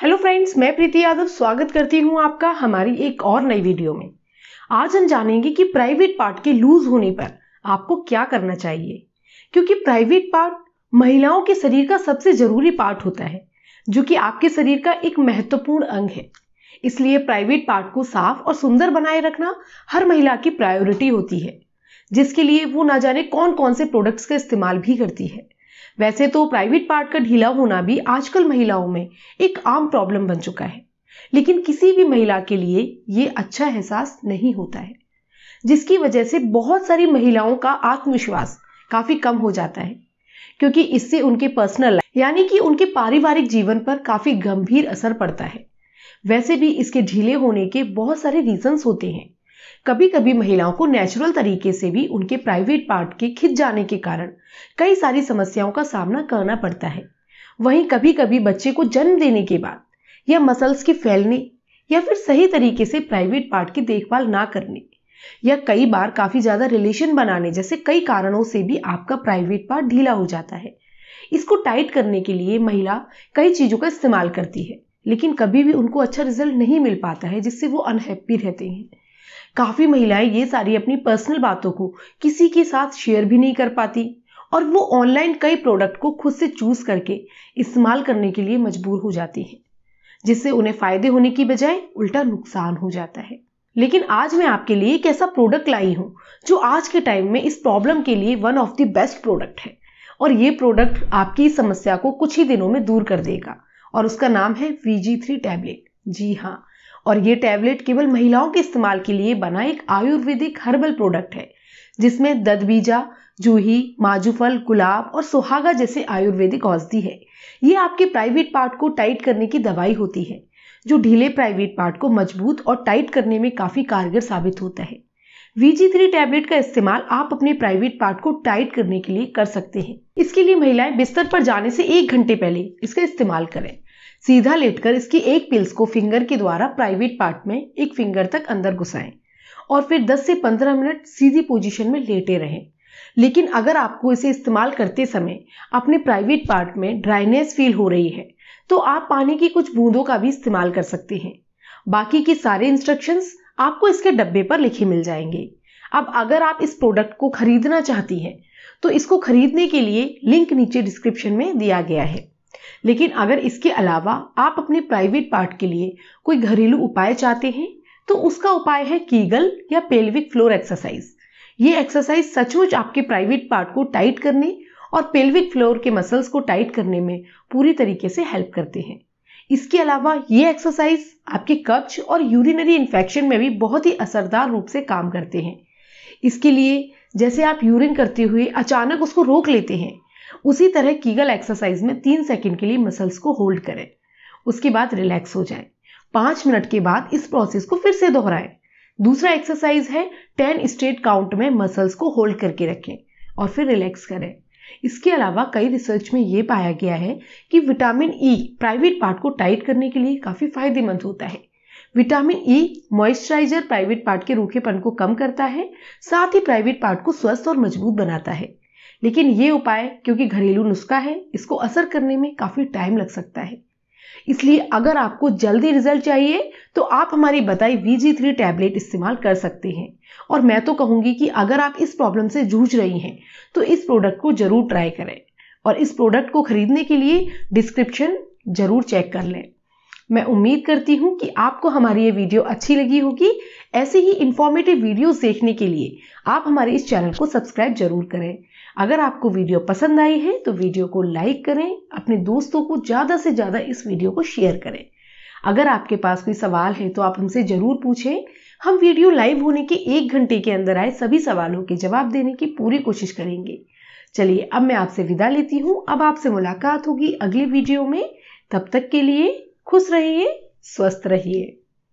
hello friends मैं प्रीति यादव स्वागत करती हूँ आपका हमारी एक और नई वीडियो में आज हम जानेंगे कि प्राइवेट पार्ट के लूज होने पर आपको क्या करना चाहिए क्योंकि प्राइवेट पार्ट महिलाओं के शरीर का सबसे जरूरी पार्ट होता है जो कि आपके शरीर का एक महत्वपूर्ण अंग है इसलिए प्राइवेट पार्ट को साफ और सुंदर बनाए रखना हर महिला की प्रायोरिटी होती है जिसके लिए वो ना जाने कौन कौन से प्रोडक्ट्स का इस्तेमाल भी करती है वैसे तो प्राइवेट पार्ट का ढीला होना भी आजकल महिलाओं में एक आम प्रॉब्लम बन चुका है लेकिन किसी भी महिला के लिए ये अच्छा एहसास नहीं होता है जिसकी वजह से बहुत सारी महिलाओं का आत्मविश्वास काफ़ी कम हो जाता है क्योंकि इससे उनके पर्सनल यानी कि उनके पारिवारिक जीवन पर काफ़ी गंभीर असर पड़ता है वैसे भी इसके ढीले होने के बहुत सारे रीजंस होते हैं कभी कभी महिलाओं को नेचुरल तरीके से भी उनके प्राइवेट पार्ट के खिंच जाने के कारण कई सारी समस्याओं का सामना करना पड़ता है वहीं कभी कभी बच्चे को जन्म देने के बाद या मसल्स के फैलने या फिर सही तरीके से प्राइवेट पार्ट की देखभाल ना करने या कई बार काफी ज्यादा रिलेशन बनाने जैसे कई कारणों से भी आपका प्राइवेट पार्ट ढीला हो जाता है इसको टाइट करने के लिए महिला कई चीजों का इस्तेमाल करती है लेकिन कभी भी उनको अच्छा रिजल्ट नहीं मिल पाता है जिससे वो अनहैप्पी रहते हैं काफ़ी महिलाएं ये सारी अपनी पर्सनल बातों को किसी के साथ शेयर भी नहीं कर पाती और वो ऑनलाइन कई प्रोडक्ट को खुद से चूज करके इस्तेमाल करने के लिए मजबूर हो जाती हैं जिससे उन्हें फायदे होने की बजाय उल्टा नुकसान हो जाता है लेकिन आज मैं आपके लिए एक ऐसा प्रोडक्ट लाई हूँ जो आज के टाइम में इस प्रॉब्लम के लिए one of the best product है और ये प्रोडक्ट आपकी समस्या को कुछ ही दिनों में दूर कर देगा और उसका नाम है वी जी थ्री टैबलेट जी हाँ और ये टैबलेट केवल महिलाओं के इस्तेमाल के लिए बना एक आयुर्वेदिक हर्बल प्रोडक्ट है जिसमें ददबीजा जूही माजूफल गुलाब और सुहागा जैसे आयुर्वेदिक औषधि है ये आपके प्राइवेट पार्ट को टाइट करने की दवाई होती है जो ढीले प्राइवेट पार्ट को मजबूत और टाइट करने में काफ़ी कारगर साबित होता है वीजी थ्री टैबलेट का इस्तेमाल आप अपने प्राइवेट पार्ट को टाइट करने के लिए कर सकते हैं इसके लिए महिलाएं बिस्तर पर जाने से एक घंटे पहले इसका इस्तेमाल करें सीधा लेटकर इसकी एक पिल्स को फिंगर के द्वारा प्राइवेट पार्ट में एक फिंगर तक अंदर घुसाएं और फिर 10 से 15 मिनट सीधी पोजीशन में लेटे रहें लेकिन अगर आपको इसे इस्तेमाल करते समय अपने प्राइवेट पार्ट में ड्राइनेस फील हो रही है तो आप पानी की कुछ बूंदों का भी इस्तेमाल कर सकते हैं बाकी के सारे इंस्ट्रक्शंस आपको इसके डब्बे पर लिखे मिल जाएंगे अब अगर आप इस प्रोडक्ट को खरीदना चाहती हैं तो इसको खरीदने के लिए लिंक नीचे डिस्क्रिप्शन में दिया गया है लेकिन अगर इसके अलावा आप अपने प्राइवेट पार्ट के लिए कोई घरेलू उपाय चाहते हैं तो उसका उपाय है कीगल या पेल्विक फ्लोर एक्सरसाइज ये एक्सरसाइज सचमुच आपके प्राइवेट पार्ट को टाइट करने और पेल्विक फ्लोर के मसल्स को टाइट करने में पूरी तरीके से हेल्प करते हैं इसके अलावा ये एक्सरसाइज आपके कब्ज और यूरिनरी इन्फेक्शन में भी बहुत ही असरदार रूप से काम करते हैं इसके लिए जैसे आप यूरिन करते हुए अचानक उसको रोक लेते हैं उसी तरह कीगल एक्सरसाइज में तीन सेकेंड के लिए मसल्स को होल्ड करें उसके बाद रिलैक्स हो जाए पांच मिनट के बाद इस प्रोसेस को फिर से दोहराएं दूसरा एक्सरसाइज है टेन स्ट्रेट काउंट में मसल्स को होल्ड करके रखें और फिर रिलैक्स करें इसके अलावा कई रिसर्च में ये पाया गया है कि vitamin E e, private part को टाइट करने के लिए काफ़ी फायदेमंद होता है vitamin E e, moisturiser private part के रूखेपन को कम करता है साथ ही प्राइवेट पार्ट को स्वस्थ और मजबूत बनाता है लेकिन ये उपाय क्योंकि घरेलू नुस्खा है इसको असर करने में काफ़ी टाइम लग सकता है इसलिए अगर आपको जल्दी रिजल्ट चाहिए तो आप हमारी बताई वी जी थ्री टैबलेट इस्तेमाल कर सकते हैं और मैं तो कहूँगी कि अगर आप इस प्रॉब्लम से जूझ रही हैं तो इस प्रोडक्ट को ज़रूर ट्राई करें और इस प्रोडक्ट को खरीदने के लिए डिस्क्रिप्शन ज़रूर चेक कर लें मैं उम्मीद करती हूँ कि आपको हमारी ये वीडियो अच्छी लगी होगी ऐसे ही इन्फॉर्मेटिव वीडियोस देखने के लिए आप हमारे इस चैनल को सब्सक्राइब जरूर करें अगर आपको वीडियो पसंद आई है तो वीडियो को लाइक करें अपने दोस्तों को ज़्यादा से ज़्यादा इस वीडियो को शेयर करें अगर आपके पास कोई सवाल है तो आप हमसे ज़रूर पूछें हम वीडियो लाइव होने के एक घंटे के अंदर आए सभी सवालों के जवाब देने की पूरी कोशिश करेंगे चलिए अब मैं आपसे विदा लेती हूँ अब आपसे मुलाकात होगी अगली वीडियो में तब तक के लिए खुश रहिए स्वस्थ रहिए